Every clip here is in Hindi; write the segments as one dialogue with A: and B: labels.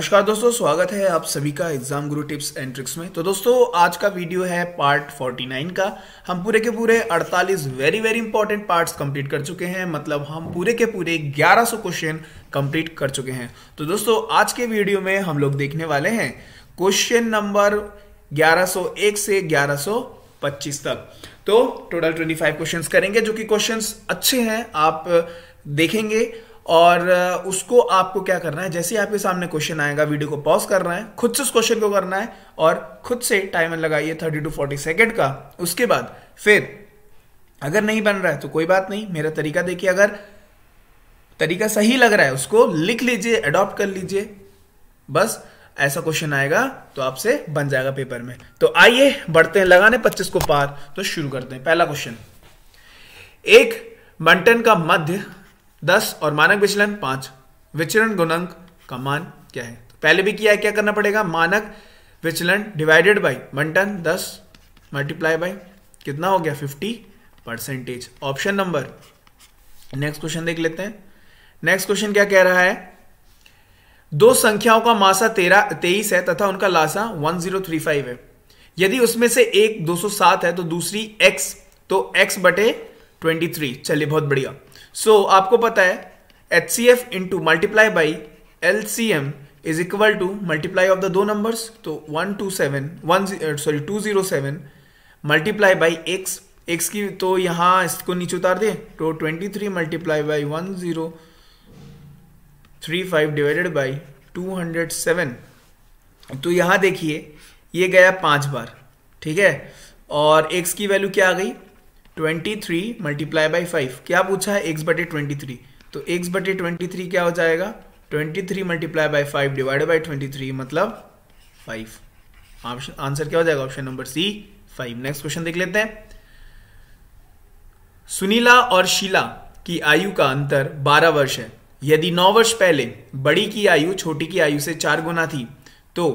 A: नमस्कार दोस्तों स्वागत है आप सभी का एग्जाम गुरु टिप्स एंड ट्रिक्स में तो दोस्तों आज का वीडियो है पार्ट 49 का हम पूरे के पूरे 48 very very important parts complete कर चुके हैं मतलब हम पूरे के पूरे 1100 क्वेश्चन कंप्लीट कर चुके हैं तो दोस्तों आज के वीडियो में हम लोग देखने वाले हैं क्वेश्चन नंबर ग्यारह से ग्यारह 1125 तक तो टोटल 25 क्वेश्चंस करेंगे जो कि क्वेश्चंस अच्छे हैं आप देखेंगे और उसको आपको क्या करना है जैसे ही आपके सामने क्वेश्चन आएगा वीडियो को पॉज करना है खुद से उस क्वेश्चन को करना है और खुद से टाइमर लगाइए थर्टी टू फोर्टी सेकेंड का उसके बाद फिर अगर नहीं बन रहा है तो कोई बात नहीं मेरा तरीका देखिए अगर तरीका सही लग रहा है उसको लिख लीजिए अडॉप्ट कर लीजिए बस ऐसा क्वेश्चन आएगा तो आपसे बन जाएगा पेपर में तो आइए बढ़ते हैं लगाने 25 को पार तो शुरू करते हैं पहला क्वेश्चन एक बंटन का मध्य दस और मानक विचलन पांच विचरण गुणांक का मान क्या है तो पहले भी किया है क्या करना पड़ेगा मानक विचलन डिवाइडेड बाई मंटन दस मल्टीप्लाई बाई कितना हो गया fifty percentage option number next question देख लेते हैं नेक्स्ट क्वेश्चन क्या कह रहा है दो संख्याओं का मासा तेरह तेईस है तथा उनका लासा वन जीरो थ्री फाइव है यदि उसमें से एक दो सौ सात है तो दूसरी एक्स तो एक्स बटे ट्वेंटी थ्री चलिए बहुत बढ़िया सो so, आपको पता है H C F into multiply by L C M is equal to multiply of the दो नंबर्स तो one two seven one sorry two zero seven multiply by x x की तो यहाँ इसको नीचे उतार दे तो twenty three multiply by one zero three five divided by two hundred seven तो यहाँ देखिए ये गया पाँच बार ठीक है और एक्स की वैल्यू क्या आ गई twenty three multiply by five क्या पूछा है एक्स बटे ट्वेंटी थ्री तो एक्स बटे ट्वेंटी थ्री क्या हो जाएगा twenty three multiply by five divided by twenty three मतलब फाइव ऑप्शन आंसर क्या हो जाएगा option number C five next question देख लेते हैं सुनीला और शीला की आयु का अंतर 12 वर्ष है यदि 9 वर्ष पहले बड़ी की आयु छोटी की आयु से चार गुना थी तो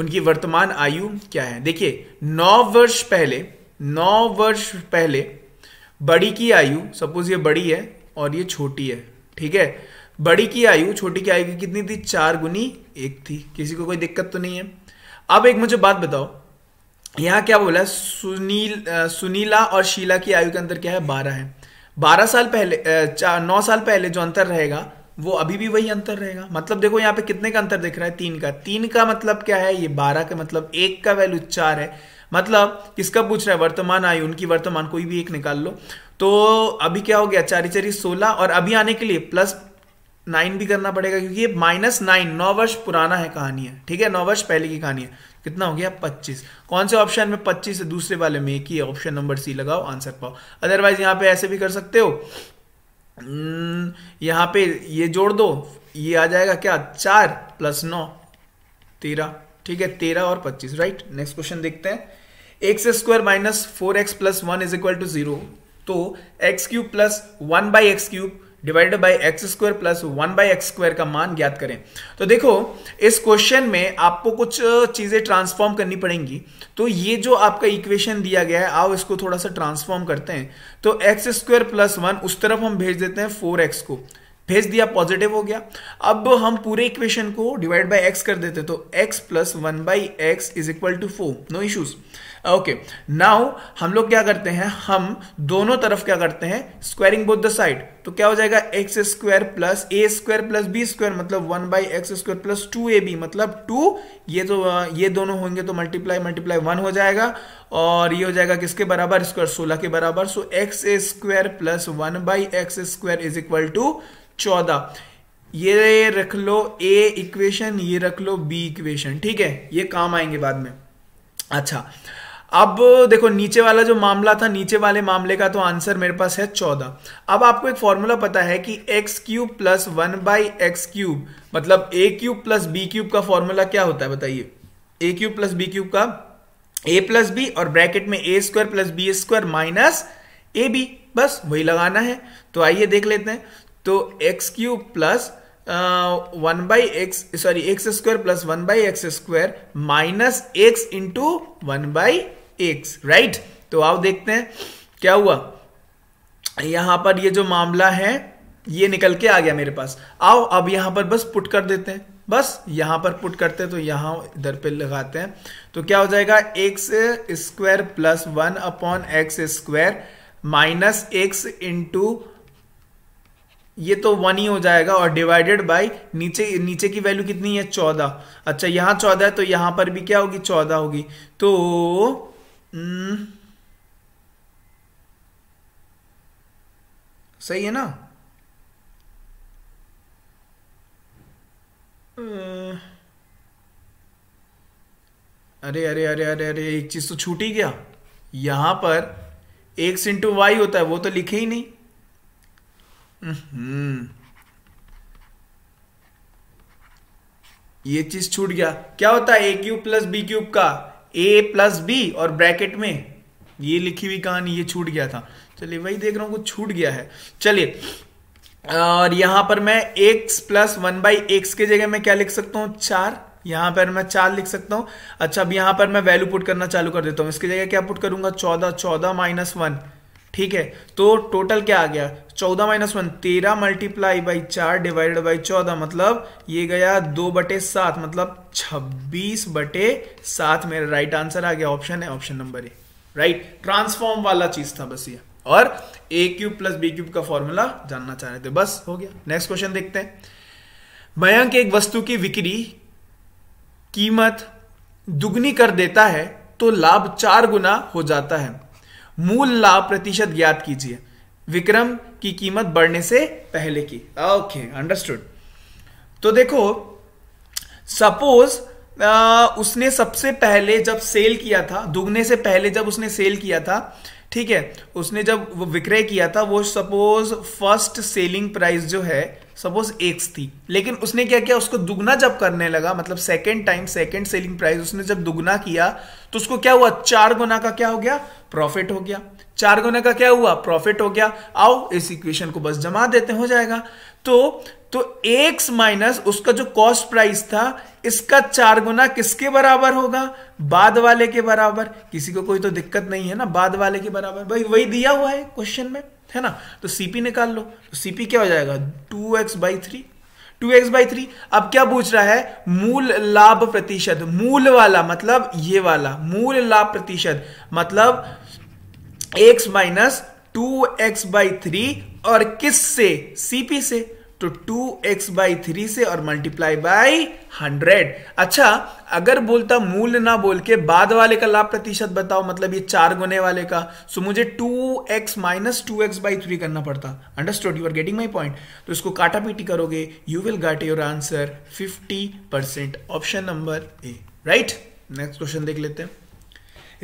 A: उनकी वर्तमान आयु क्या है देखिए 9 वर्ष पहले 9 वर्ष पहले बड़ी की आयु सपोज ये बड़ी है और ये छोटी है ठीक है बड़ी की आयु छोटी की आयु की कितनी थी चार गुनी एक थी किसी को कोई दिक्कत तो नहीं है अब एक मुझे बात बताओ यहाँ क्या बोला है सुनील सुनीला और शीला की आयु के अंतर क्या है बारह है बारह साल पहले नौ साल पहले जो अंतर रहेगा वो अभी भी वही अंतर रहेगा मतलब देखो यहाँ पे कितने का अंतर दिख रहा है तीन का तीन का मतलब क्या है ये बारह का मतलब एक का वैल्यू चार है मतलब किसका पूछ रहा है वर्तमान आयु उनकी वर्तमान कोई भी एक निकाल लो तो अभी क्या हो गया चारी चारी सोलह और अभी आने के लिए प्लस नाइन भी करना पड़ेगा क्योंकि ये माइनस नाइन नौ वर्ष पुराना है कहानी है ठीक है नौ वर्ष पहले की कहानी है कितना हो गया पच्चीस कौन से ऑप्शन में पच्चीस है दूसरे वाले में एक ही ऑप्शन नंबर सी लगाओ आंसर पाओ अदरवाइज यहाँ पे ऐसे भी कर सकते हो hmm, यहाँ पे ये जोड़ दो ये आ जाएगा क्या चार प्लस नौ तेरह ठीक है तेरह और पच्चीस राइट नेक्स्ट क्वेश्चन देखते हैं x square minus four x plus one is equal to zero तो x cube plus one by x cube divided by x square plus one by x square का मान ज्ञात करें तो देखो इस क्वेश्चन में आपको कुछ चीज़ें ट्रांसफॉर्म करनी पड़ेंगी तो ये जो आपका इक्वेशन दिया गया है आओ इसको थोड़ा सा ट्रांसफॉर्म करते हैं तो एक्स स्क्वायर प्लस वन उस तरफ हम भेज देते हैं फोर एक्स को भेज दिया पॉजिटिव हो गया अब हम पूरे इक्वेशन को डिवाइड बाय एक्स कर देते तो x plus one by x is equal to four no issues okay now हम लोग क्या करते हैं हम दोनों तरफ क्या करते हैं स्क्वायरिंग बोथ द साइड तो क्या हो जाएगा x square plus a square plus b square मतलब one by x square plus two a b मतलब टू ये जो तो, ये दोनों होंगे तो मल्टीप्लाई मल्टीप्लाई वन हो जाएगा और ये हो जाएगा किसके बराबर स्क्वायर सोलह के बराबर so x square plus one by x square is equal to चौदह ये रख लो ए इक्वेशन ये रख लो बी इक्वेशन ठीक है ये काम आएंगे बाद में अच्छा अब देखो नीचे वाला जो मामला था नीचे वाले मामले का तो आंसर मेरे पास है चौदह अब आपको एक फॉर्मूला पता है कि x cube plus one by x cube मतलब a cube plus b cube का फॉर्मूला क्या होता है बताइए a cube plus b cube का ए प्लस बी और ब्रैकेट में a square plus b square minus a b बस वही लगाना है तो आइए देख लेते हैं तो x cube plus one by x sorry x square plus one by x square minus x into one by x right तो आओ देखते हैं क्या हुआ यहां पर ये जो मामला है ये निकल के आ गया मेरे पास आओ अब यहां पर बस पुट कर देते हैं बस यहां पर पुट करते हैं तो यहां इधर पे लगाते हैं तो क्या हो जाएगा x square plus one upon x square minus x into ये तो वन ही हो जाएगा और डिवाइडेड बाय नीचे नीचे की वैल्यू कितनी है चौदह अच्छा यहाँ चौदह है तो यहाँ पर भी क्या होगी चौदह होगी तो हम्म, सही है ना अरे अरे अरे अरे अरे एक चीज तो छूट ही गया यहां पर एक्स इंटू वाई होता है वो तो लिखे ही नहीं हम्म। ये चीज छूट गया क्या होता है a cube plus b cube का ए प्लस बी और ब्रैकेट में ये लिखी हुई कहानी ये छूट गया था चलिए वही देख रहा हूँ कुछ छूट गया है चलिए और यहां पर मैं x plus one by x के जगह मैं क्या लिख सकता हूँ चार यहां पर मैं चार लिख सकता हूं अच्छा अब यहां पर मैं वैल्यू पुट करना चालू कर देता हूँ इसकी जगह क्या पुट करूंगा चौदह चौदह माइनस वन ठीक है तो टोटल क्या आ गया चौदह माइनस वन तेरह मल्टीप्लाई बाई चार डिवाइडेड बाई चौदह मतलब ये गया दो बटे सात मतलब छब्बीस बटे सात मेरा राइट आंसर आ गया ऑप्शन है option number a right transform वाला चीज था बस ये और a cube plus b cube का फॉर्मूला जानना चाह रहे थे बस हो गया नेक्स्ट क्वेश्चन देखते हैं मयंक एक वस्तु की बिक्री कीमत दुगनी कर देता है तो लाभ चार गुना हो जाता है मूल लाभ प्रतिशत ज्ञात कीजिए विक्रम की कीमत बढ़ने से पहले की ओके अंडरस्टूड तो देखो सपोज उसने सबसे पहले जब सेल किया था दुगने से पहले जब उसने सेल किया था ठीक है उसने जब विक्रय किया था वो सपोज फर्स्ट सेलिंग प्राइस जो है सपोज एक्स थी लेकिन उसने क्या किया उसको दुगना जब करने लगा मतलब second time second selling price उसने जब दुगना किया तो उसको क्या हुआ चार गुना का क्या हो गया प्रॉफिट हो गया चार गुना का क्या हुआ प्रॉफिट हो गया आओ इस इक्वेशन को बस जमा देते हो जाएगा तो तो एक्स माइनस उसका जो कॉस्ट प्राइस था इसका चार गुना किसके बराबर होगा बाद वाले के बराबर किसी को कोई तो दिक्कत नहीं है ना बाद वाले के बराबर भाई वही दिया हुआ है क्वेश्चन में है ना तो सीपी निकाल लो तो सीपी क्या हो जाएगा two x by three two x by three अब क्या पूछ रहा है मूल लाभ प्रतिशत मूल वाला मतलब ये वाला मूल लाभ प्रतिशत मतलब x minus two x by three और किस से सीपी से तो टू एक्स बाई थ्री से और मल्टीप्लाई बाई हंड्रेड अच्छा अगर बोलता मूल ना बोल के बाद वाले का लाभ प्रतिशत बताओ मतलब ये चार गुने वाले का सो मुझे two x minus two x by three करना पड़ता understood you are getting my point तो इसको काटा पीटी करोगे you will get your answer fifty percent option number a right next question देख लेते हैं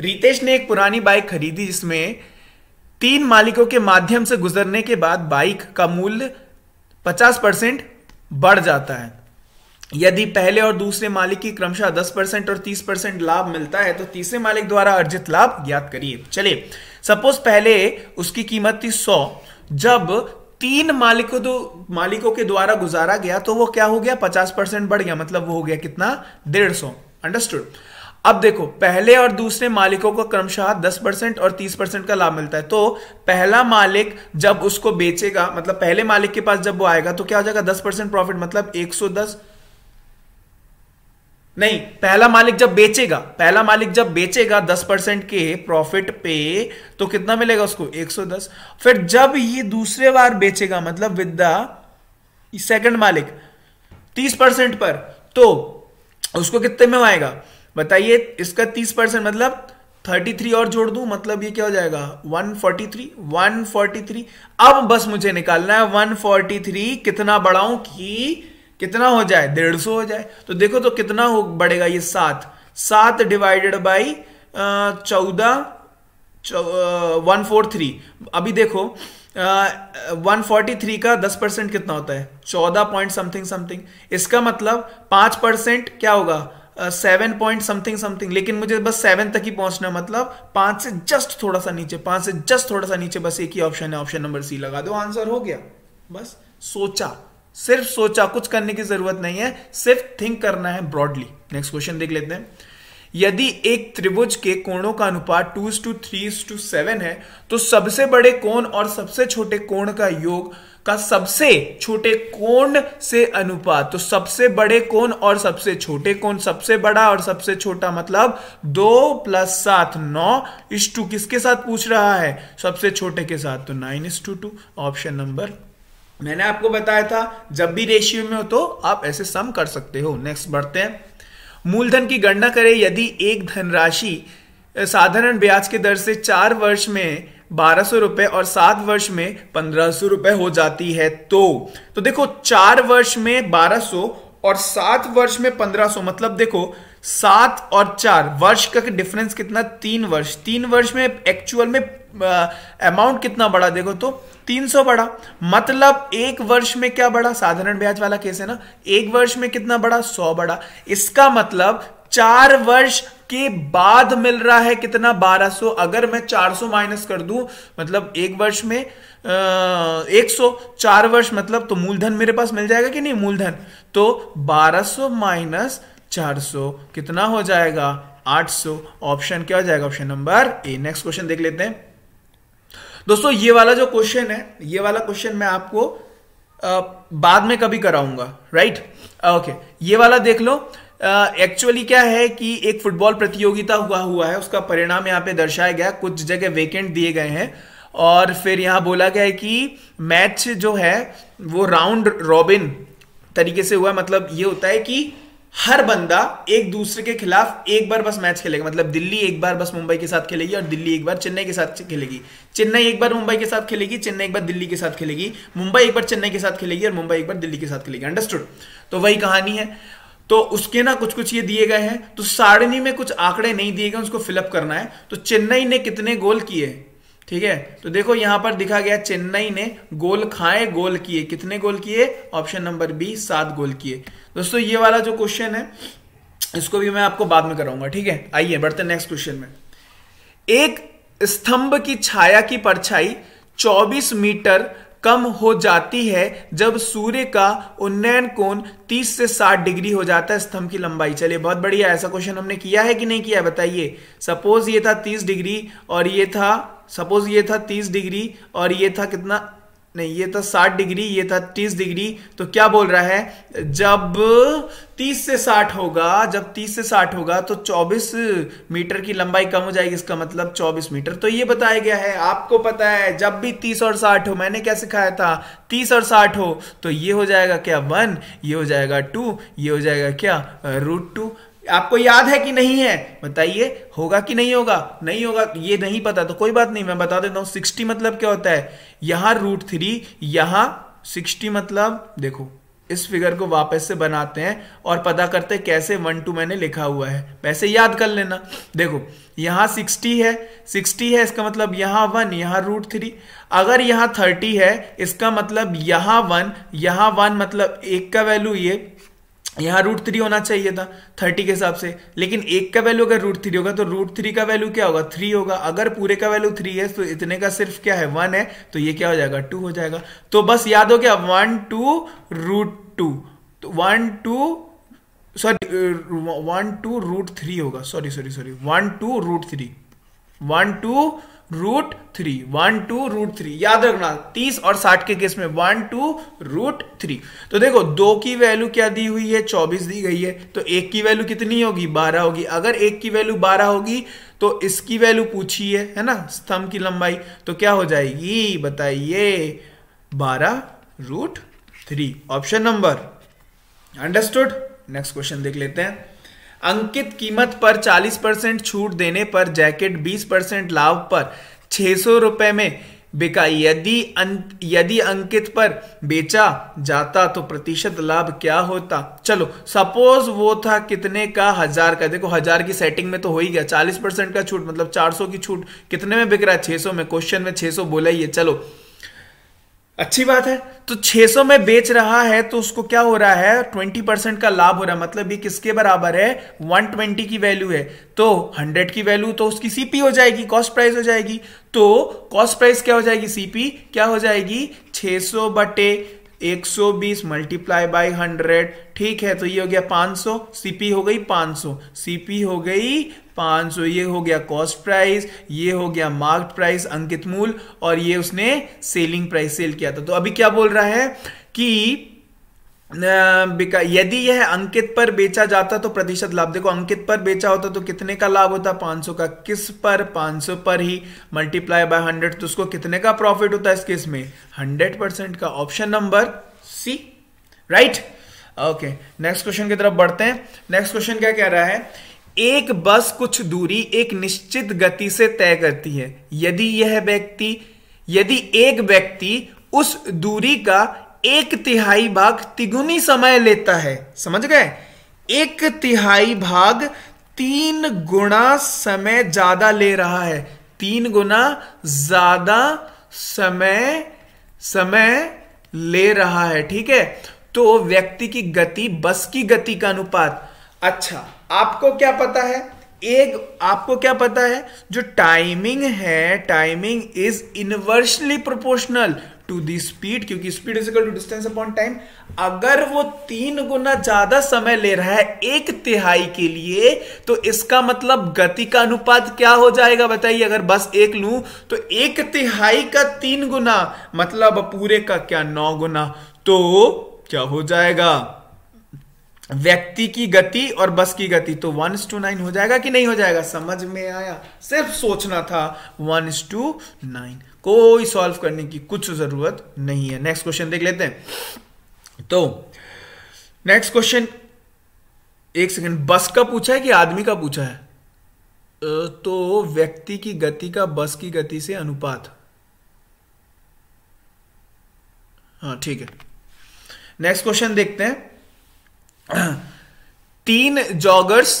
A: रितेश ने एक पुरानी बाइक खरीदी जिसमें तीन मालिकों के माध्यम से गुजरने के बाद बाइक का मूल्य 50 परसेंट बढ़ जाता है यदि पहले और दूसरे मालिक की क्रमशः 10 परसेंट और 30 परसेंट लाभ मिलता है तो तीसरे मालिक द्वारा अर्जित लाभ ज्ञात करिए चलिए सपोज पहले उसकी कीमत थी सौ जब तीन मालिकों दो मालिकों के द्वारा गुजारा गया तो वो क्या हो गया पचास परसेंट बढ़ गया मतलब वो हो गया कितना डेढ़ सौ अंडरस्टूड अब देखो पहले और दूसरे मालिकों को क्रमशः 10 परसेंट और 30 परसेंट का लाभ मिलता है तो पहला मालिक जब उसको बेचेगा मतलब पहले मालिक के पास जब वो आएगा तो क्या हो जाएगा 10 परसेंट प्रॉफिट मतलब 110 नहीं पहला मालिक जब बेचेगा पहला मालिक जब बेचेगा दस परसेंट के प्रॉफिट पे तो कितना मिलेगा उसको 110 फिर जब ये दूसरे बार बेचेगा मतलब विद द सेकेंड मालिक तीस परसेंट पर तो उसको कितने में आएगा बताइए इसका तीस परसेंट मतलब थर्टी थ्री और जोड़ दूं मतलब ये क्या हो जाएगा one forty three one forty three अब बस मुझे निकालना है वन फोर्टी थ्री कितना बढ़ाऊं कि कितना हो जाए डेढ़ सौ हो जाए तो देखो तो कितना हो बढ़ेगा ये सात सात डिवाइडेड बाई चौदह वन फोर थ्री अभी देखो वन फोर्टी थ्री का दस परसेंट कितना होता है चौदह पॉइंट समथिंग समथिंग इसका मतलब पांच परसेंट क्या होगा सेवन पॉइंट समथिंग समथिंग लेकिन मुझे बस सेवन तक ही पहुंचना मतलब पांच से जस्ट थोड़ा सा नीचे पांच से जस्ट थोड़ा सा नीचे बस एक ही ऑप्शन है ऑप्शन नंबर सी लगा दो आंसर हो गया बस सोचा सिर्फ सोचा कुछ करने की जरूरत नहीं है सिर्फ थिंक करना है ब्रॉडली नेक्स्ट क्वेश्चन देख लेते हैं यदि एक त्रिभुज के कोणों का अनुपात two to three to seven है तो सबसे बड़े कोण और सबसे छोटे कोण का योग का सबसे छोटे कोण से अनुपात तो सबसे बड़े कोण और सबसे छोटे कोण सबसे बड़ा और सबसे छोटा मतलब दो प्लस सात नौ इस टू किसके साथ पूछ रहा है सबसे छोटे के साथ तो नाइन इस टू टू ऑप्शन नंबर मैंने आपको बताया था जब भी रेशियो में हो तो आप ऐसे सम कर सकते हो नेक्स्ट बढ़ते हैं मूलधन की गणना करें यदि एक धनराशि साधारण ब्याज के दर से चार वर्ष में बारह सौ रुपए और सात वर्ष में पंद्रह सौ रुपये हो जाती है तो तो देखो चार वर्ष में बारह सौ और सात वर्ष में पंद्रह सौ मतलब देखो सात और चार वर्ष का डिफरेंस कितना तीन वर्ष तीन वर्ष में एक्चुअल में अमाउंट कितना बड़ा देखो तो 300 बड़ा मतलब एक वर्ष में क्या बड़ा साधारण ब्याज वाला केस है ना एक वर्ष में कितना बड़ा 100 बड़ा इसका मतलब चार वर्ष के बाद मिल रहा है कितना 1200 अगर मैं 400 माइनस कर दूं मतलब एक वर्ष में एक सौ चार वर्ष मतलब तो मूलधन मेरे पास मिल जाएगा कि नहीं मूलधन तो 1200 माइनस 400 कितना हो जाएगा 800 ऑप्शन क्या हो जाएगा option number a next question देख लेते हैं दोस्तों ये वाला जो क्वेश्चन है ये वाला क्वेश्चन मैं आपको आ, बाद में कभी कराऊंगा राइट ओके ये वाला देख लो एक्चुअली uh, क्या है कि एक फुटबॉल प्रतियोगिता हुआ हुआ है उसका परिणाम यहाँ पे दर्शाया गया कुछ जगह वेकेंट दिए गए हैं और फिर यहाँ बोला गया है कि मैच जो है वो राउंड रॉबिन तरीके से हुआ मतलब ये होता है कि हर बंदा एक दूसरे के खिलाफ एक बार बस मैच खेलेगा मतलब दिल्ली एक बार बस मुंबई के साथ खेलेगी और दिल्ली एक बार चेन्नई के साथ खेलेगी चेन्नई एक बार मुंबई के साथ खेलेगी चेन्नई एक बार दिल्ली के साथ खेलेगी मुंबई एक बार चेन्नई के साथ खेलेगी और मुंबई एक बार दिल्ली के साथ खेलेगी अंडरस्टूड तो वही कहानी है तो उसके ना कुछ कुछ ये दिए गए हैं तो सारणी में कुछ आंकड़े नहीं दिए गए उसको फिलअप करना है तो चेन्नई ने कितने गोल किए ठीक है तो देखो यहां पर दिखा गया चेन्नई ने गोल खाए गोल किए कितने गोल किए ऑप्शन नंबर बी सात गोल किए दोस्तों ये वाला जो क्वेश्चन है इसको भी मैं आपको बाद में कराऊंगा ठीक है आइए बढ़ते नेक्स्ट क्वेश्चन में एक स्तंभ की छाया की परछाई 24 मीटर कम हो जाती है जब सूर्य का उन्नयन कोण 30 से 60 डिग्री हो जाता है स्तंभ की लंबाई चलिए बहुत बढ़िया ऐसा क्वेश्चन हमने किया है कि नहीं किया है बताइए सपोज ये था 30 डिग्री और ये था सपोज ये था 30 डिग्री और ये था कितना नहीं ये था 60 डिग्री ये था 30 डिग्री तो क्या बोल रहा है जब 30 से 60 होगा जब 30 से 60 होगा तो 24 मीटर की लंबाई कम हो जाएगी इसका मतलब 24 मीटर तो ये बताया गया है आपको पता है जब भी 30 और 60 हो मैंने क्या सिखाया था 30 और 60 हो तो ये हो जाएगा क्या वन ये हो जाएगा टू ये हो जाएगा क्या रूट टू आपको याद है कि नहीं है बताइए होगा कि नहीं होगा नहीं होगा ये नहीं पता तो कोई बात नहीं मैं बता देता हूं सिक्सटी मतलब क्या होता है यहां रूट थ्री यहां सिक्सटी मतलब देखो इस फिगर को वापस से बनाते हैं और पता करते हैं कैसे वन टू मैंने लिखा हुआ है वैसे याद कर लेना देखो यहां सिक्सटी है सिक्सटी है इसका मतलब यहां वन यहां रूट थ्री अगर यहां थर्टी है इसका मतलब यहां वन यहां वन मतलब एक का वैल्यू ये यहाँ रूट थ्री होना चाहिए था थर्टी के हिसाब से लेकिन एक का वैल्यू अगर रूट थ्री होगा तो रूट थ्री का वैल्यू क्या होगा थ्री होगा अगर पूरे का वैल्यू थ्री है तो इतने का सिर्फ क्या है वन है तो ये क्या हो जाएगा टू हो जाएगा तो बस याद हो गया one two root two one two sorry one two root three होगा sorry sorry sorry one two root three one two root three one two root three याद रखना तीस और साठ के केस में वन टू रूट थ्री तो देखो दो की वैल्यू क्या दी हुई है चौबीस दी गई है तो एक की वैल्यू कितनी होगी बारह होगी अगर एक की वैल्यू बारह होगी तो इसकी वैल्यू पूछी है है ना स्तंभ की लंबाई तो क्या हो जाएगी बताइए बारह root three option number understood next question देख लेते हैं अंकित कीमत पर 40 परसेंट छूट देने पर जैकेट 20 परसेंट लाभ पर छः सौ में बिका यदि अं, यदि अंकित पर बेचा जाता तो प्रतिशत लाभ क्या होता चलो सपोज वो था कितने का हजार का देखो हजार की सेटिंग में तो हो ही गया चालीस परसेंट का छूट मतलब चार सौ की छूट कितने में बिक रहा है छह सौ में क्वेश्चन में छह सौ बोला ही है चलो अच्छी बात है तो 600 में बेच रहा है तो उसको क्या हो रहा है 20 परसेंट का लाभ हो रहा है मतलब ये किसके बराबर है 120 की वैल्यू है तो 100 की वैल्यू तो उसकी सीपी हो जाएगी कॉस्ट प्राइस हो जाएगी तो कॉस्ट प्राइस क्या हो जाएगी सीपी क्या हो जाएगी 600 बटे एक मल्टीप्लाई बाई 100 ठीक है तो ये हो गया 500 सीपी हो गई 500 सीपी हो गई पांच सौ ये हो गया कॉस्ट प्राइस ये हो गया मार्क्ड प्राइस अंकित मूल और ये उसने सेलिंग प्राइस सेल किया था तो अभी क्या बोल रहा है कि यदि यह अंकित पर बेचा जाता तो प्रतिशत लाभ देखो अंकित पर बेचा होता तो कितने का लाभ होता 500 का किस पर 500 पर ही मल्टीप्लाई बाय 100 तो उसको कितने का प्रॉफिट होता है इस केस में 100 परसेंट का option number C right okay next question की तरफ बढ़ते हैं नेक्स्ट क्वेश्चन क्या कह रहा है एक बस कुछ दूरी एक निश्चित गति से तय करती है यदि यह व्यक्ति यदि एक व्यक्ति उस दूरी का एक तिहाई भाग तिगुनी समय लेता है समझ गए एक तिहाई भाग तीन गुना समय ज्यादा ले रहा है तीन गुना ज्यादा समय समय ले रहा है ठीक है तो व्यक्ति की गति बस की गति का अनुपात अच्छा आपको क्या पता है एक आपको क्या पता है जो टाइमिंग है timing is inversely proportional to the speed क्योंकि speed is equal to distance upon time अगर वो तीन गुना ज्यादा समय ले रहा है एक तिहाई के लिए तो इसका मतलब गति का अनुपात क्या हो जाएगा बताइए अगर बस एक लू तो एक तिहाई का तीन गुना मतलब पूरे का क्या नौ गुना तो क्या हो जाएगा व्यक्ति की गति और बस की गति तो वन टू नाइन हो जाएगा कि नहीं हो जाएगा समझ में आया सिर्फ सोचना था वन इस टू नाइन कोई सॉल्व करने की कुछ जरूरत नहीं है नेक्स्ट क्वेश्चन देख लेते हैं तो नेक्स्ट क्वेश्चन एक सेकेंड बस का पूछा है कि आदमी का पूछा है तो व्यक्ति की गति का बस की गति से अनुपात हाँ ठीक है नेक्स्ट क्वेश्चन देखते हैं तीन जॉगर्स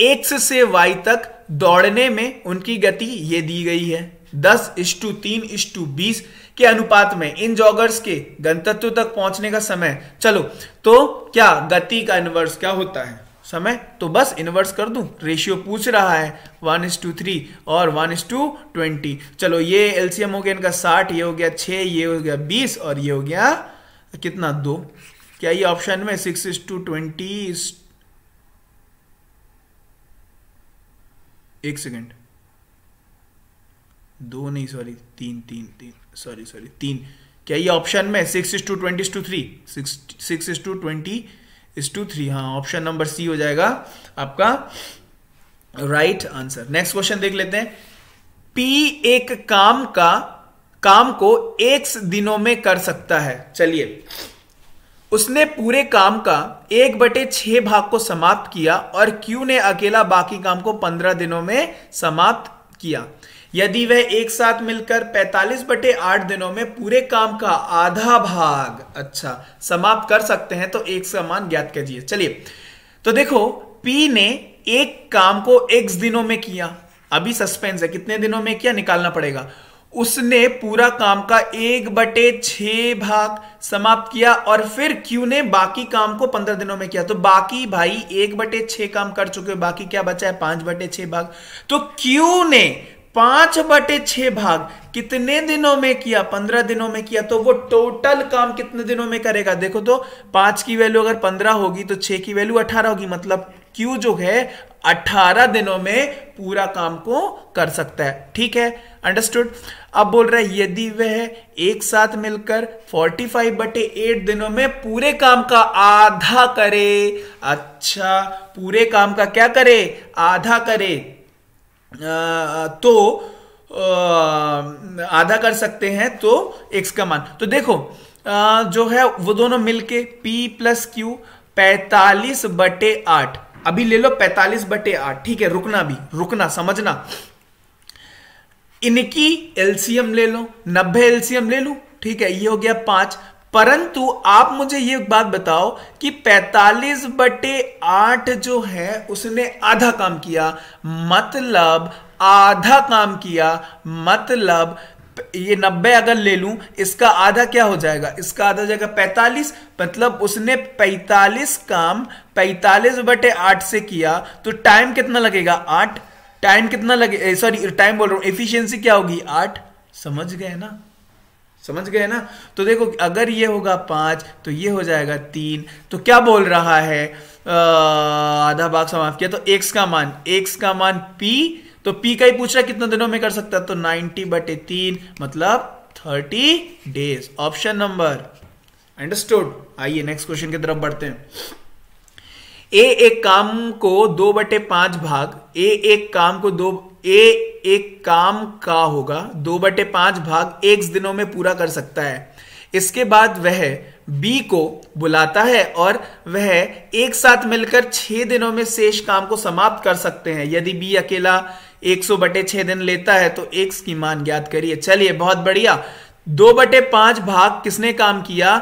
A: एक्स से वाई तक दौड़ने में उनकी गति ये दी गई है दस इश टू तीन टू बीस के अनुपात में इन जॉगर्स के गंतत्व तक पहुंचने का समय चलो तो क्या गति का इनवर्स क्या होता है समय तो बस इन्वर्स कर दूं रेशियो पूछ रहा है वन इज टू थ्री और वन इज टू ट्वेंटी चलो ये एलसीएम हो गया इनका साठ ये हो गया छः ये हो गया बीस और ये हो गया कितना दो क्या ये ऑप्शन में सिक्स इज टू ट्वेंटी एक सेकेंड दो नहीं सॉरी तीन तीन तीन सॉरी सॉरी तीन क्या ये ऑप्शन में six is to twenty two three six six is to twenty is to three हाँ ऑप्शन नंबर सी हो जाएगा आपका राइट आंसर नेक्स्ट क्वेश्चन देख लेते हैं पी एक काम का काम को एक दिनों में कर सकता है चलिए उसने पूरे काम का एक बटे छह भाग को समाप्त किया और क्यू ने अकेला बाकी काम को पंद्रह दिनों में समाप्त किया यदि वह एक साथ मिलकर 45 बटे आठ दिनों में पूरे काम का आधा भाग अच्छा समाप्त कर सकते हैं तो एक समान ज्ञात कीजिए चलिए तो देखो पी ने एक काम को एक्स दिनों में किया अभी सस्पेंस है कितने दिनों में किया निकालना पड़ेगा उसने पूरा काम का एक बटे छ भाग समाप्त किया और फिर क्यू ने बाकी काम को पंद्रह दिनों में किया तो बाकी भाई एक बटे छ काम कर चुके हो बाकी क्या बचा है पांच बटे छ भाग तो क्यू ने पांच बटे छ भाग कितने दिनों में किया पंद्रह दिनों में किया तो वो टोटल काम कितने दिनों में करेगा देखो तो पांच की वैल्यू अगर पंद्रह होगी तो छह की वैल्यू अठारह होगी मतलब क्यू जो है 18 दिनों में पूरा काम को कर सकता है ठीक है अंडरस्टूड अब बोल रहा है यदि वह एक साथ मिलकर 45 बटे एट दिनों में पूरे काम का आधा करे अच्छा पूरे काम का क्या करे आधा करे आ, तो आ, आधा कर सकते हैं तो एक्स का मान तो देखो आ, जो है वो दोनों मिलके पी प्लस क्यू पैतालीस बटे आठ अभी ले लो पैतालीस बटे आठ ठीक है रुकना भी रुकना समझना इनकी एलसीएम ले लो नब्बे एलसीएम ले लो ठीक है ये हो गया पांच परंतु आप मुझे ये बात बताओ कि 45 बटे आठ जो है उसने आधा काम किया मतलब आधा काम किया मतलब ये नब्बे अगर ले लूं इसका आधा क्या हो जाएगा इसका आधा जाएगा पैंतालीस मतलब उसने पैतालीस काम पैतालीस बटे आठ से किया तो टाइम कितना लगेगा आठ टाइम कितना लगे सॉरी टाइम बोल रहा हूं एफिशिएंसी क्या होगी आठ समझ गए ना समझ गए ना तो देखो अगर ये होगा पांच तो ये हो जाएगा तीन तो क्या बोल रहा है आधा भाग समाप्त किया तो एक्स का मान एक्स का मान पी तो पी का ही पूछ रहा है कितने दिनों में कर सकता है तो 90 बटे तीन मतलब 30 डेज ऑप्शन नंबर अंडरस्टूड आइए नेक्स्ट क्वेश्चन की तरफ बढ़ते हैं ए एक काम को दो बटे पांच भाग ए एक काम को दो ए एक काम का होगा दो बटे पांच भाग एक दिनों में पूरा कर सकता है इसके बाद वह बी को बुलाता है और वह एक साथ मिलकर छह दिनों में शेष काम को समाप्त कर सकते हैं यदि बी अकेला 100 बटे छह दिन लेता है तो एक की मान ज्ञात करिए चलिए बहुत बढ़िया दो बटे पांच भाग किसने काम किया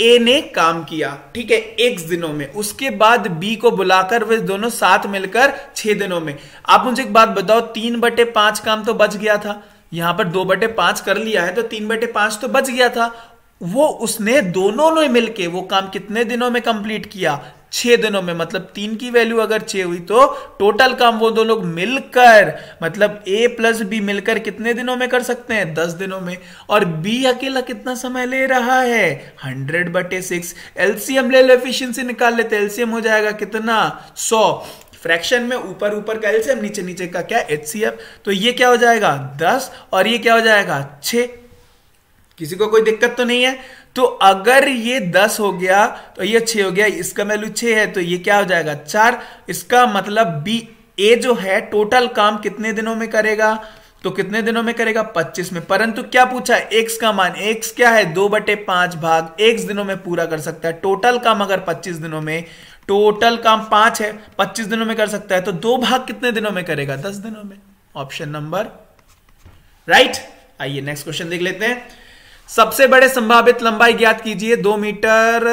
A: ए ने काम किया ठीक है एक दिनों में उसके बाद बी को बुलाकर वे दोनों साथ मिलकर छह दिनों में आप मुझे एक बात बताओ तीन बटे पांच काम तो बच गया था यहां पर दो बटे पांच कर लिया है तो तीन बटे पांच तो बच गया था वो उसने दोनों ने मिलके वो काम कितने दिनों में कंप्लीट किया छह दिनों में मतलब तीन की वैल्यू अगर छह हुई तो टोटल काम वो दो लोग मिलकर मतलब ए प्लस बी मिलकर कितने दिनों में कर सकते हैं दस दिनों में और बी अकेला कितना समय ले रहा है हंड्रेड बटे सिक्स एलसीएम ले लो एफिशिएंसी निकाल लेते एलसीएम हो जाएगा कितना सौ फ्रैक्शन में ऊपर ऊपर का एलसीएम नीचे नीचे का क्या एच तो ये क्या हो जाएगा दस और ये क्या हो जाएगा छ किसी को कोई दिक्कत तो नहीं है तो अगर ये दस हो गया तो ये छ हो गया इसका वैल्यू छ है तो ये क्या हो जाएगा चार इसका मतलब बी ए जो है टोटल काम कितने दिनों में करेगा तो कितने दिनों में करेगा 25 में परंतु क्या पूछा x का मान एक्स क्या है दो बटे पांच भाग x दिनों में पूरा कर सकता है टोटल काम अगर 25 दिनों में टोटल काम पांच है 25 दिनों में कर सकता है तो दो भाग कितने दिनों में करेगा 10 दिनों में ऑप्शन नंबर राइट आइए नेक्स्ट क्वेश्चन देख लेते हैं सबसे बड़े संभावित लंबाई ज्ञात कीजिए दो मीटर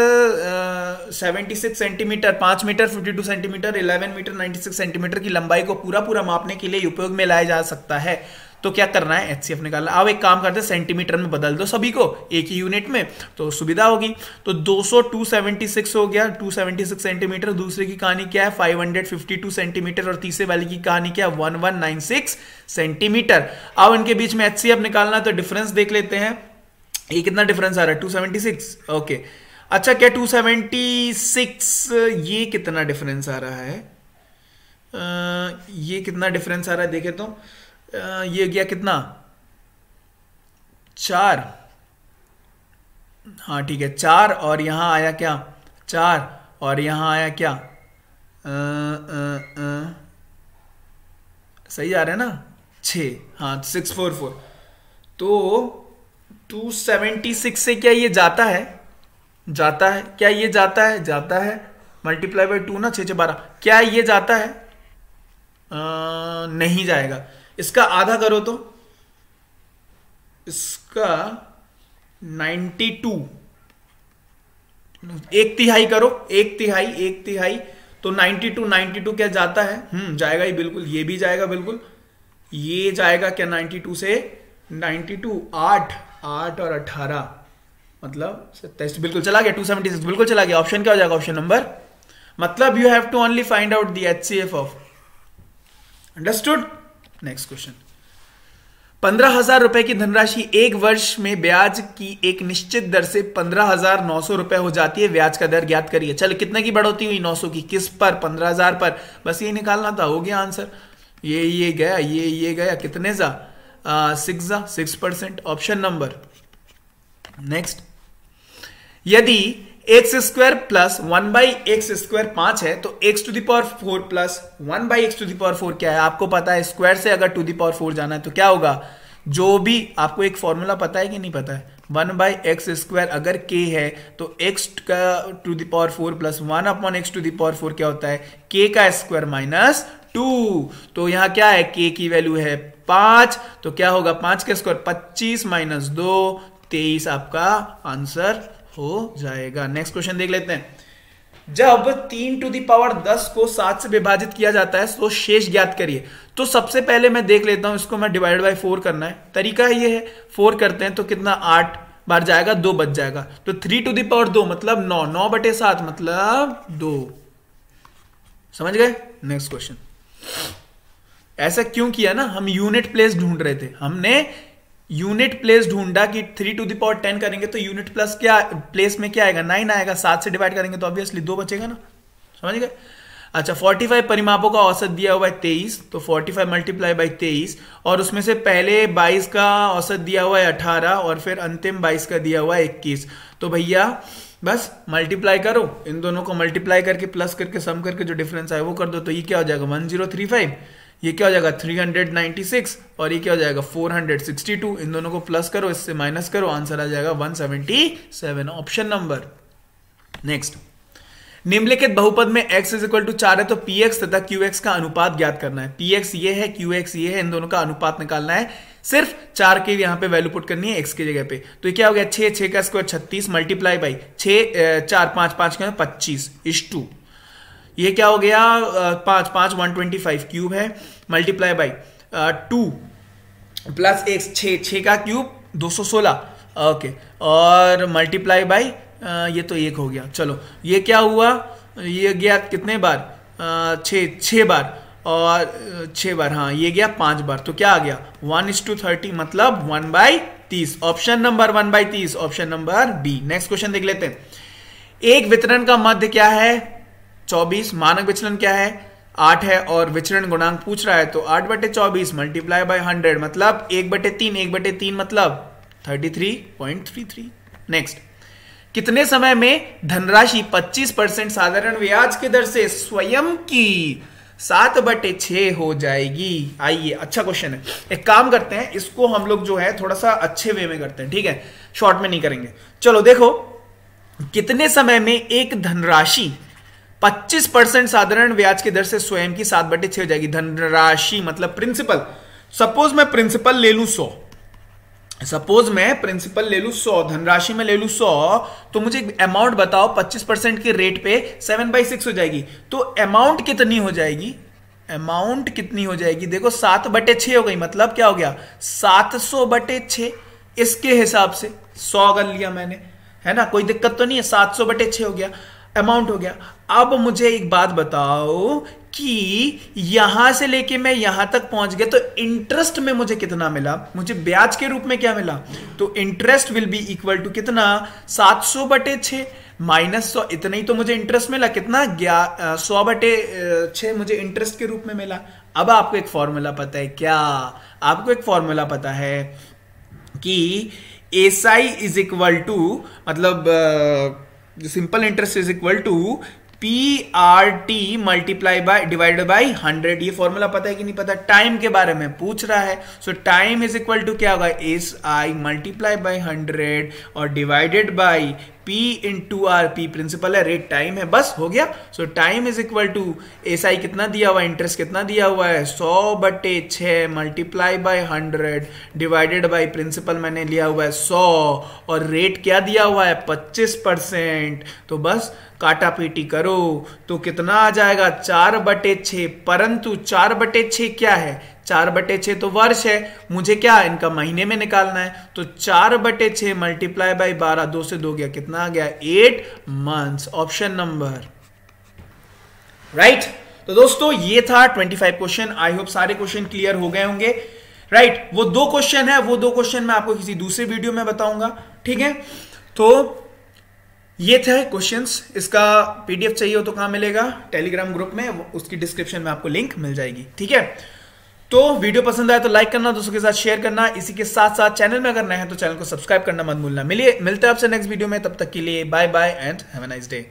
A: सेवेंटी सिक्स सेंटीमीटर पांच metre fifty two centimetre eleven metre ninety six centimetre की लंबाई को पूरा पूरा मापने के लिए उपयोग में लाया जा सकता है तो क्या करना है एच सी एफ निकालना अब एक काम करते हैं सेंटीमीटर में बदल दो सभी को एक ही यूनिट में तो सुविधा होगी तो 200 सिक्स हो गया 276 सेंटीमीटर दूसरे की कहानी क्या है 552 सेंटीमीटर और तीसरे वाले की कहानी क्या है 1196 सेंटीमीटर अब इनके बीच में एच सी एफ निकालना तो डिफरेंस देख लेते हैं ये कितना डिफरेंस आ रहा है टू सेवेंटी सिक्स ओके अच्छा क्या टू सेवेंटी सिक्स ये कितना डिफरेंस आ रहा है आ, ये कितना डिफरेंस आ रहा है देखे तो आ, ये गया कितना चार हाँ ठीक है चार और यहां आया क्या चार और यहां आया क्या आ, आ, आ, सही आ रहा है ना छ हाँ सिक्स फोर फोर तो 276 से क्या ये जाता है जाता है क्या ये जाता है जाता है मल्टीप्लाई बाई टू ना छः बारह क्या ये जाता है आ, नहीं जाएगा इसका आधा करो तो इसका 92 एक तिहाई करो एक तिहाई एक तिहाई तो 92 92 क्या जाता है हम्म जाएगा ही बिल्कुल ये भी जाएगा बिल्कुल ये जाएगा क्या 92 से 92 आठ आठ और अठारह मतलब सत्ताईस तो बिल्कुल चला गया टू सेवेंटी सिक्स बिल्कुल चला गया ऑप्शन क्या हो जाएगा ऑप्शन नंबर मतलब you have to only find out the H C F of understood next question पंद्रह हजार रुपए की धनराशि एक वर्ष में ब्याज की एक निश्चित दर से पंद्रह हजार नौ सौ रुपए हो जाती है ब्याज का दर ज्ञात करिए चलो कितने की बढ़ोती हुई नौ सौ की किस पर पंद्रह हजार पर बस ये निकालना था हो गया आंसर ये ये गया ये ये गया कितने सा सिक्सा six percent option number next यदि x square plus one by x square पांच है तो x to the power four plus one by x to the power four क्या है आपको पता है स्क्वायर से अगर टू दावर फोर जाना है तो क्या होगा जो भी आपको एक फॉर्मूला पता है कि नहीं पता है वन बाई एक्स स्क्वायर अगर के है तो एक्स का to the power four plus one upon x to the power four क्या होता है के का स्क्वायर माइनस टू तो यहां क्या है के की वैल्यू है पांच तो क्या होगा पांच के स्क्वायर पच्चीस माइनस दो तेईस आपका आंसर हो जाएगा नेक्स्ट क्वेश्चन देख लेते हैं जब तीन टू दावर दस को सात से विभाजित किया जाता है तो शेष ज्ञात करिए तो सबसे पहले मैं देख लेता हूं इसको मैं डिवाइड बाय फोर करना है तरीका ये है फोर करते हैं तो कितना आठ बार जाएगा दो बच जाएगा तो थ्री टू दावर दो मतलब नौ नौ बटे सात मतलब दो समझ गए नेक्स्ट क्वेश्चन ऐसा क्यों किया ना हम यूनिट प्लेस ढूंढ रहे थे हमने यूनिट प्लेस ढूंढा कि थ्री टू दावर टेन करेंगे तो यूनिट प्लस क्या प्लेस में क्या आएगा नाइन आएगा सात से डिवाइड करेंगे तो ऑब्वियसली दो बचेगा ना समझ गए अच्छा 45 परिमापों का औसत दिया हुआ है 23 तो 45 फाइव मल्टीप्लाई बाई तेईस और उसमें से पहले 22 का औसत दिया हुआ है 18 और फिर अंतिम 22 का दिया हुआ है 21 तो भैया बस मल्टीप्लाई करो इन दोनों को मल्टीप्लाई करके प्लस करके सम करके जो डिफरेंस आए वो कर दो तो ये क्या हो जाएगा वन जीरो थ्री फाइव ये क्या हो जाएगा 396 और ये क्या हो जाएगा 462 इन दोनों को प्लस करो इससे माइनस करो आंसर आ जाएगा 177 ऑप्शन नंबर नेक्स्ट निम्नलिखित बहुपद में x इज इक्वल टू चार है तो पी एक्स तथा क्यू एक्स का अनुपात ज्ञात करना है पी एक्स ये है क्यू एक्स ये है इन दोनों का अनुपात निकालना है सिर्फ चार के यहाँ पे वैल्यू पुट करनी है एक्स की जगह पे तो क्या हो गया छह छह का स्क्वायर छत्तीस मल्टीप्लाई बाई छ चार पांच पांच का पच्चीस इश टू ये क्या हो गया पांच पांच वन ट्वेंटी फाइव क्यूब है मल्टीप्लाई बाई टू प्लस एक छ छ का क्यूब दो सौ सोलह ओके और मल्टीप्लाई बाई ये तो एक हो गया चलो ये क्या हुआ ये गया कितने बार छ छ बार और छ बार हाँ ये गया पांच बार तो क्या आ गया वन इज टू थर्टी मतलब वन बाई तीस ऑप्शन नंबर वन बाई तीस option number B next question देख लेते हैं एक वितरण का मध्य क्या है चौबीस मानक विचलन क्या है आठ है और विचरण गुणांक पूछ रहा है तो आठ बटे चौबीस मल्टीप्लाई बाई हंड्रेड मतलब एक बटे तीन एक बटे तीन मतलब thirty three point three three next कितने समय में धनराशि पच्चीस परसेंट साधारण ब्याज की दर से स्वयं की सात बटे छ हो जाएगी आइए अच्छा क्वेश्चन है एक काम करते हैं इसको हम लोग जो है थोड़ा सा अच्छे वे में करते हैं ठीक है शॉर्ट में नहीं करेंगे चलो देखो कितने समय में एक धनराशि 25 परसेंट साधारण ब्याज की दर से स्वयं की सात बटे छह हो जाएगी धनराशि मतलब प्रिंसिपल सपोज मैं प्रिंसिपल ले लू सौ सपोज मैं प्रिंसिपल ले लू सौ धनराशि में ले लू सौ तो मुझे अमाउंट बताओ 25 परसेंट के रेट पे सेवन बाई सिक्स हो जाएगी तो अमाउंट कितनी हो जाएगी अमाउंट कितनी हो जाएगी देखो सात बटे छ हो गई मतलब क्या हो गया सात सौ बटे छ इसके हिसाब से सौ अगर लिया मैंने है ना कोई दिक्कत तो नहीं है सात सौ बटे छ हो गया अमाउंट हो गया अब मुझे एक बात बताओ कि यहां से लेके मैं यहां तक पहुंच गया तो इंटरेस्ट में मुझे कितना मिला मुझे ब्याज के रूप में क्या मिला तो interest will be equal to कितना 700 बटे छ माइनस सौ इतना ही तो मुझे इंटरेस्ट मिला कितना सौ बटे छ मुझे इंटरेस्ट के रूप में मिला अब आपको एक फॉर्मूला पता है क्या आपको एक फॉर्मूला पता है कि S I is equal to मतलब simple interest is equal to P R T multiply by divided by hundred ये फॉर्मूला पता है कि नहीं पता टाइम के बारे में पूछ रहा है so time is equal to क्या होगा S I multiply by hundred और divided by P into R आर पी प्रिंसिपल है रेट टाइम है बस हो गया so time is equal to S I कितना दिया हुआ है इंटरेस्ट कितना दिया हुआ है सौ बटे छ multiply by hundred divided by principal मैंने लिया हुआ है सौ और रेट क्या दिया हुआ है पच्चीस परसेंट तो बस काटा पीटी करो तो कितना आ जाएगा चार बटे छ परंतु चार बटे छ क्या है चार बटे छे तो वर्ष है मुझे क्या इनका महीने में निकालना है तो चार बटे छे मल्टीप्लाई बाई बारह दो से दो गया कितना आ गया eight months option number right तो दोस्तों ये था 25 क्वेश्चन आई होप सारे क्वेश्चन क्लियर हो गए होंगे राइट right, वो दो क्वेश्चन है वो दो क्वेश्चन मैं आपको किसी दूसरे वीडियो में बताऊंगा ठीक है तो ये थे क्वेश्चंस इसका पीडीएफ चाहिए हो तो कहां मिलेगा टेलीग्राम ग्रुप में उसकी डिस्क्रिप्शन में आपको लिंक मिल जाएगी ठीक है तो वीडियो पसंद आए तो लाइक करना दोस्तों के साथ शेयर करना इसी के साथ साथ चैनल में अगर नए हैं तो चैनल को सब्सक्राइब करना मत भूलना मिलिए मिलते हैं आपसे नेक्स्ट वीडियो में तब तक के लिए bye bye and have a nice day